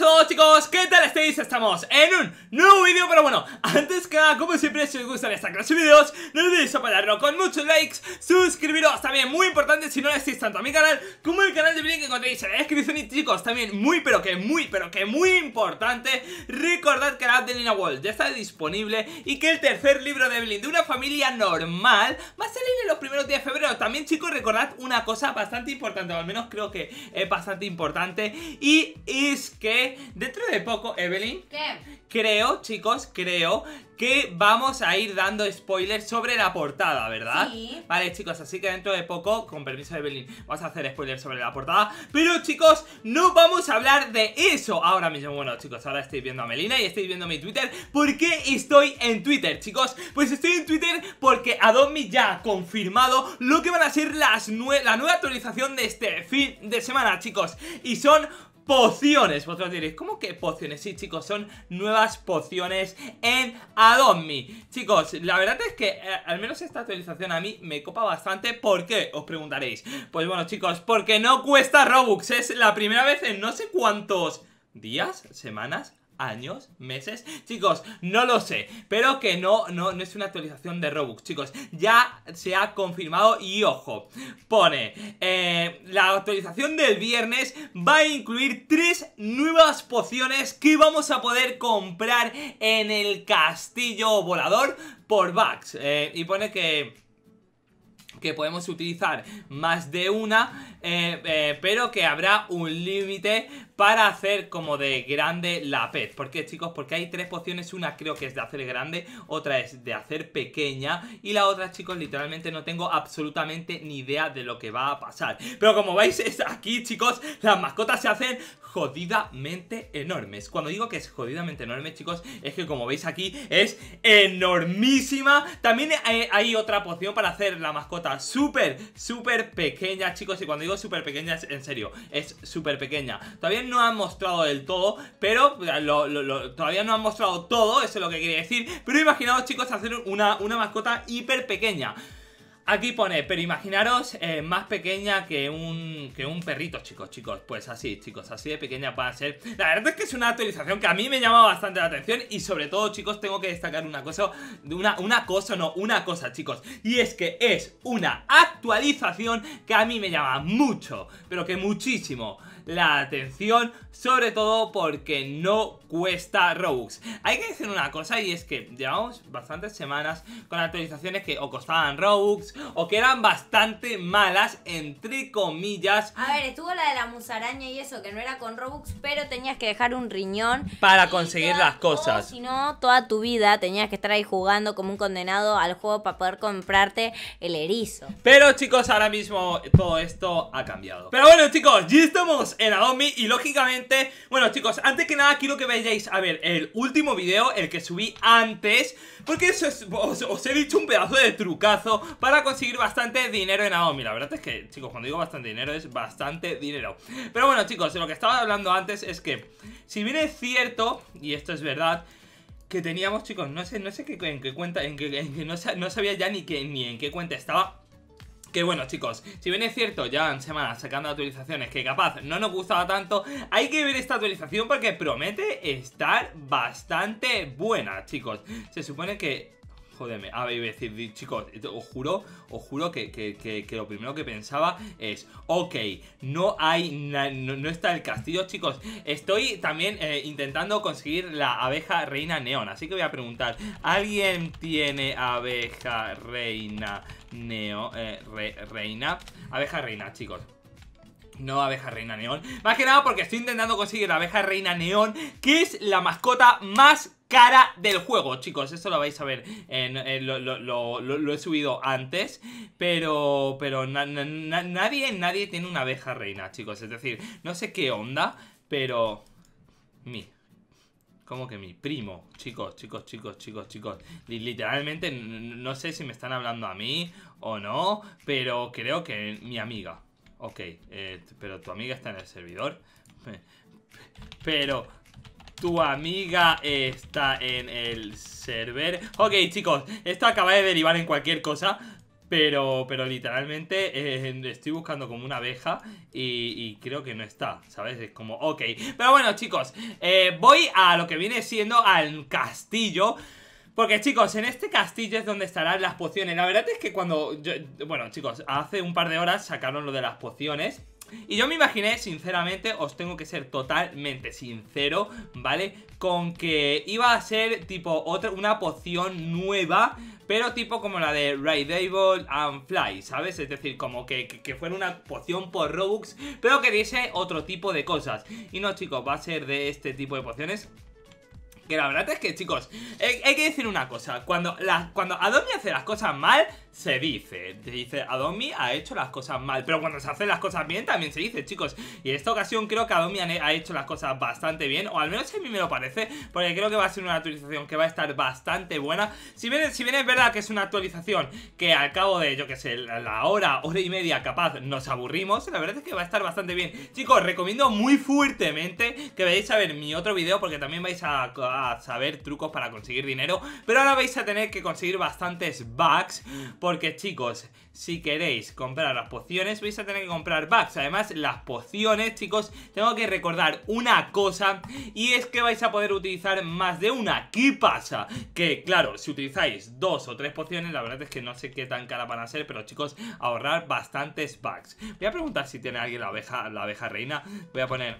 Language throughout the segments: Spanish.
Hola chicos, ¿qué tal estáis? Estamos en un nuevo vídeo, pero bueno, antes que nada, como siempre, si os gustan esta clase de vídeos No olvidéis apoyarlo con muchos likes, suscribiros, también muy importante si no lo estáis tanto a mi canal Como el canal de Blink que encontréis en la descripción y chicos, también muy pero que muy pero que muy importante Recordad que la app de Nina Wall ya está disponible y que el tercer libro de Evelyn de una familia normal va a salir en los primeros días de febrero También chicos, recordad una cosa bastante importante, o al menos creo que es bastante importante Y es que dentro de poco, Evelyn. Creo, chicos, creo que vamos a ir dando spoilers sobre la portada, ¿verdad? Sí. Vale, chicos, así que dentro de poco, con permiso de Evelyn, vamos a hacer spoilers sobre la portada. Pero, chicos, no vamos a hablar de eso ahora mismo. Bueno, chicos, ahora estáis viendo a Melina y estáis viendo mi Twitter. ¿Por qué estoy en Twitter, chicos? Pues estoy en Twitter porque Adobe ya ha confirmado lo que van a ser las la nueva actualización de este fin de semana, chicos. Y son pociones. Vosotros diréis, ¿cómo que pociones? Sí, chicos, son nuevas pociones en me Chicos, la verdad es que eh, al menos esta actualización a mí me copa bastante. ¿Por qué? Os preguntaréis. Pues bueno, chicos, porque no cuesta Robux. Es la primera vez en no sé cuántos días, semanas, años, meses, chicos, no lo sé, pero que no, no, no es una actualización de Robux, chicos, ya se ha confirmado y ojo, pone, eh, la actualización del viernes va a incluir tres nuevas pociones que vamos a poder comprar en el castillo volador por Vax eh, y pone que que podemos utilizar más de una, eh, pero que habrá un límite para hacer como de grande la pez. ¿Por qué, chicos? Porque hay tres pociones. Una creo que es de hacer grande, otra es de hacer pequeña y la otra, chicos, literalmente no tengo absolutamente ni idea de lo que va a pasar. Pero como veis, es aquí, chicos, las mascotas se hacen jodidamente enormes. Cuando digo que es jodidamente enorme, chicos, es que como veis aquí es enormísima. También hay, otra poción para hacer la mascota súper, súper pequeña, chicos. Y cuando digo súper pequeña, en serio, es súper pequeña. Todavía no han mostrado del todo, pero todavía no han mostrado todo, eso es lo que quería decir. Pero imaginaos, chicos, hacer una, una mascota hiper pequeña. Aquí pone, pero imaginaros eh, más pequeña que un, que un perrito, chicos, chicos. Pues así, chicos, así de pequeña puede ser. La verdad es que es una actualización que a mí me llama bastante la atención y sobre todo, chicos, tengo que destacar una cosa, una, una cosa, no, una cosa, chicos. Y es que es una actualización que a mí me llama mucho, pero que muchísimo la atención, sobre todo porque no cuesta Robux. Hay que decir una cosa y es que llevamos bastantes semanas con actualizaciones que o costaban Robux o que eran bastante malas, entre comillas. A ver, estuvo la de la musaraña y eso, que no era con Robux, pero tenías que dejar un riñón para conseguir las cosas. Oh, si no, toda tu vida tenías que estar ahí jugando como un condenado al juego para poder comprarte el erizo. Pero chicos, ahora mismo todo esto ha cambiado. Pero bueno chicos, ya estamos en Adomi y lógicamente, bueno chicos, antes que nada quiero que vayáis a ver el último video, el que subí antes Porque eso os, he dicho un pedazo de trucazo para conseguir bastante dinero en Adomi La verdad es que, chicos, cuando digo bastante dinero es bastante dinero Pero bueno chicos, lo que estaba hablando antes es que, si bien es cierto, y esto es verdad que teníamos, chicos, no sé, no sé qué, en qué cuenta, no, sabía ya ni, que, ni en qué cuenta estaba que bueno, chicos, si bien es cierto, ya en semanas sacando actualizaciones que capaz no nos gustaba tanto, hay que ver esta actualización porque promete estar bastante buena, chicos. Se supone que a ver, decir, chicos, eh, os juro, os juro que, que, lo primero que pensaba es, ok, no hay, no, está el castillo, chicos. Estoy también eh, intentando conseguir la abeja reina neón, así que voy a preguntar, ¿alguien tiene abeja reina neo, eh, reina? Abeja reina, chicos. No abeja reina neón. Más que nada porque estoy intentando conseguir la abeja reina neón, que es la mascota más cara del juego, chicos. eso lo vais a ver. Eh, lo, he subido antes. Pero. Pero nadie, nadie tiene una abeja reina, chicos. Es decir, no sé qué onda, pero. Mi. Como que mi primo, chicos, chicos, chicos, chicos, chicos. Literalmente no sé si me están hablando a mí o no, pero creo que mi amiga. Ok, eh, pero tu amiga está en el servidor. Pero tu amiga está en el server. Ok, chicos, esto acaba de derivar en cualquier cosa. Pero, pero literalmente eh, estoy buscando como una abeja y, creo que no está, ¿sabes? Es como, ok. Pero bueno, chicos, eh, voy a lo que viene siendo al castillo. Porque chicos, en este castillo es donde estarán las pociones. La verdad es que cuando... bueno chicos, hace un par de horas sacaron lo de las pociones. Y yo me imaginé, sinceramente, os tengo que ser totalmente sincero, ¿vale? Con que iba a ser tipo otra, una poción nueva, pero tipo como la de Rideable and Fly, ¿sabes? Es decir, como que, que, fuera una poción por Robux, pero que diese otro tipo de cosas. Y no, chicos, va a ser de este tipo de pociones que la verdad es que, chicos, eh, hay, que decir una cosa. Cuando, cuando Adobe hace las cosas mal, se dice. Se dice, Adomi ha hecho las cosas mal. Pero cuando se hacen las cosas bien también se dice, chicos. Y en esta ocasión creo que Adomi ha hecho las cosas bastante bien. O al menos a mí me lo parece. Porque creo que va a ser una actualización que va a estar bastante buena. Si bien, si es verdad que es una actualización que al cabo de, yo que sé, la hora, hora y media capaz nos aburrimos. La verdad es que va a estar bastante bien. Chicos, recomiendo muy fuertemente que veáis a ver mi otro video porque también vais a, a saber trucos para conseguir dinero. Pero ahora vais a tener que conseguir bastantes bugs porque chicos, si queréis comprar las pociones vais a tener que comprar bugs. Además, las pociones, chicos, tengo que recordar una cosa Y es que vais a poder utilizar más de una ¿Qué pasa? Que claro, si utilizáis dos o tres pociones La verdad es que no sé qué tan cara van a ser Pero chicos, ahorrar bastantes bugs. Voy a preguntar si tiene alguien la abeja, la abeja reina Voy a poner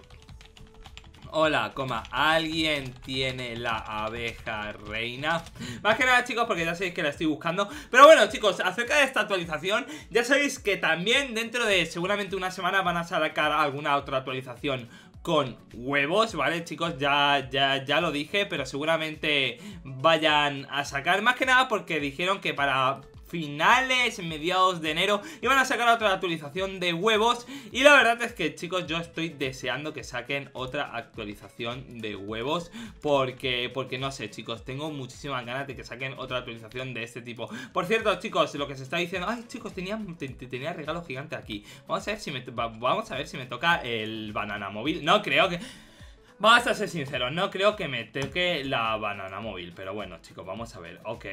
hola, coma, ¿alguien tiene la abeja reina? Más que nada, chicos, porque ya sabéis que la estoy buscando. Pero bueno, chicos, acerca de esta actualización, ya sabéis que también dentro de seguramente una semana van a sacar alguna otra actualización con huevos, ¿vale? Chicos, ya, ya, ya lo dije, pero seguramente vayan a sacar. Más que nada porque dijeron que para finales, mediados de enero y van a sacar otra actualización de huevos y la verdad es que chicos yo estoy deseando que saquen otra actualización de huevos porque, porque no sé chicos, tengo muchísimas ganas de que saquen otra actualización de este tipo. Por cierto chicos, lo que se está diciendo, ay chicos tenía, tenía regalo gigante aquí, vamos a ver si me, vamos a ver si me toca el banana móvil, no creo que... Vamos a ser sinceros, no creo que me toque la banana móvil, pero bueno chicos, vamos a ver, ok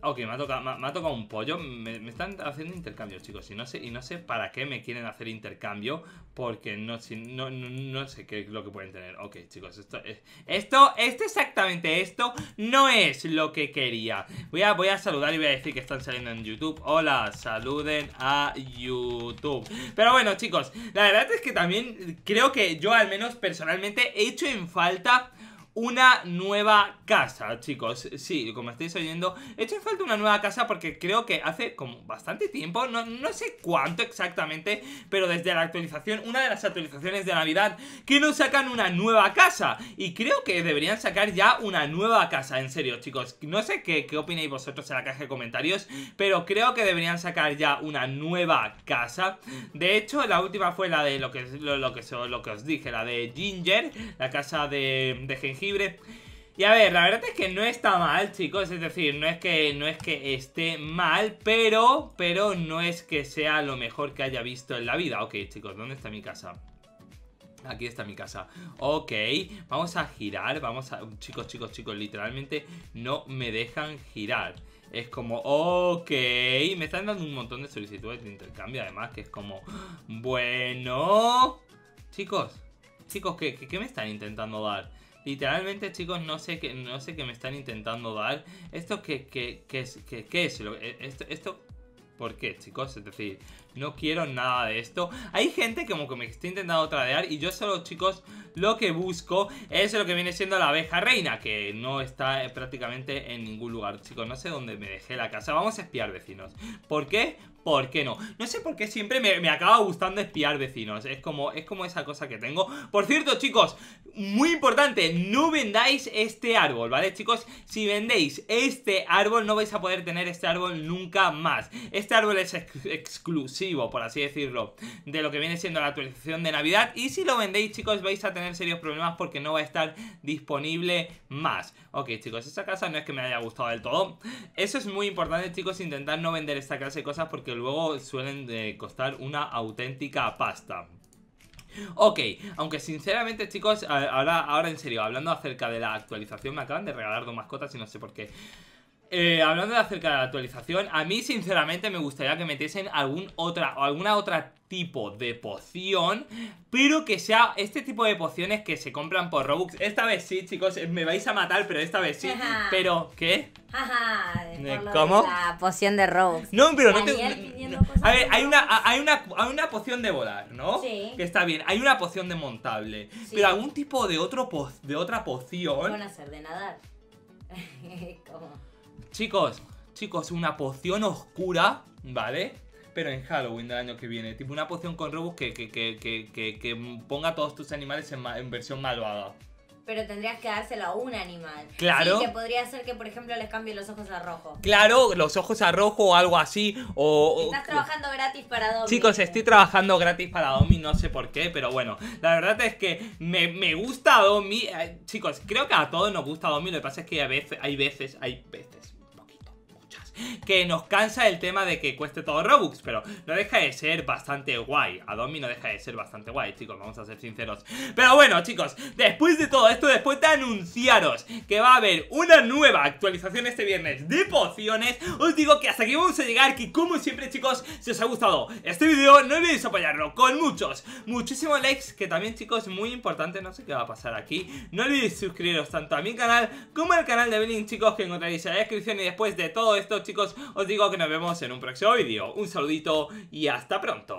Ok, me ha tocado, un pollo. Me, están haciendo intercambios, chicos. Y no sé, y no sé para qué me quieren hacer intercambio. Porque no, sé qué es lo que pueden tener. Ok, chicos, esto es. Esto, exactamente esto no es lo que quería. Voy a, voy a saludar y voy a decir que están saliendo en YouTube. Hola, saluden a YouTube. Pero bueno, chicos, la verdad es que también creo que yo al menos personalmente he hecho en falta una nueva casa, chicos. Sí, como estáis oyendo, he hecho falta una nueva casa porque creo que hace como bastante tiempo, no, sé cuánto exactamente, pero desde la actualización, una de las actualizaciones de Navidad, que nos sacan una nueva casa. Y creo que deberían sacar ya una nueva casa, en serio, chicos. No sé qué, qué opináis vosotros en la caja de comentarios, pero creo que deberían sacar ya una nueva casa. De hecho, la última fue la de lo que, lo, que, lo que os dije, la de Ginger, la casa de, de y a ver, la verdad es que no está mal, chicos. Es decir, no es que, no es que esté mal, pero, pero no es que sea lo mejor que haya visto en la vida. Ok, chicos, ¿dónde está mi casa? Aquí está mi casa. Ok, vamos a girar. Vamos a... Chicos, chicos, chicos, literalmente no me dejan girar. Es como, ok, me están dando un montón de solicitudes de intercambio además, que es como, bueno, chicos, chicos, qué me están intentando dar? Literalmente, chicos, no sé qué, no sé me están intentando dar. Esto que, que, es esto, esto, ¿por qué, chicos? Es decir, no quiero nada de esto. Hay gente que como que me está intentando tradear y yo solo, chicos, lo que busco es lo que viene siendo la abeja reina, que no está eh, prácticamente en ningún lugar. Chicos, no sé dónde me dejé la casa. Vamos a espiar vecinos. ¿Por qué? ¿Por qué no? No sé por qué siempre me, acaba gustando espiar vecinos. Es como, es como esa cosa que tengo. Por cierto, chicos, muy importante, no vendáis este árbol, ¿vale, chicos? Si vendéis este árbol, no vais a poder tener este árbol nunca más. Este árbol es exclusivo por así decirlo, de lo que viene siendo la actualización de Navidad. Y si lo vendéis, chicos, vais a tener serios problemas porque no va a estar disponible más. Ok, chicos, esa casa no es que me haya gustado del todo. Eso es muy importante, chicos, intentar no vender esta clase de cosas porque luego suelen eh, costar una auténtica pasta. Ok, aunque sinceramente chicos, ahora, ahora en serio, hablando acerca de la actualización, me acaban de regalar dos mascotas y no sé por qué. Eh, hablando acerca de la actualización, a mí sinceramente me gustaría que metiesen algún otra, alguna otra tipo de poción, pero que sea este tipo de pociones que se compran por Robux. Esta vez sí, chicos, eh, me vais a matar, pero esta vez sí. Pero, ¿qué? ¿Cómo? poción de Robux. No, pero no te... A ver, hay una, hay, una, poción de volar, ¿no? Sí. Que está bien. Hay una poción de montable. Pero algún tipo de, otro de otra poción... Van de nadar. ¿Cómo? Chicos, chicos, una poción oscura, ¿vale? Pero en Halloween del año que viene. Tipo una poción con robos que, que, que, ponga todos tus animales en, versión malvada pero tendrías que dárselo a un animal. Claro. que podría ser que, por ejemplo, les cambie los ojos a rojo. Claro, los ojos a rojo o algo así. O, Estás trabajando gratis para Domi. Chicos, estoy trabajando gratis para Domi, no sé por qué, pero bueno. La verdad es que me, me gusta Domi. Eh, chicos, creo que a todos nos gusta Domi. Lo que pasa es que a veces, hay veces, hay veces que nos cansa el tema de que cueste todo Robux, pero no deja de ser bastante guay. Domi no deja de ser bastante guay, chicos, vamos a ser sinceros. Pero bueno, chicos, después de todo esto, después de anunciaros que va a haber una nueva actualización este viernes de pociones, os digo que hasta aquí vamos a llegar, que como siempre, chicos, si os ha gustado este vídeo, no olvidéis apoyarlo con muchos, muchísimos likes, que también, chicos, muy importante, no sé qué va a pasar aquí. No olvidéis suscribiros tanto a mi canal como al canal de Belin, chicos, que encontraréis en la descripción y después de todo esto, chicos, os digo que nos vemos en un próximo vídeo. Un saludito y hasta pronto.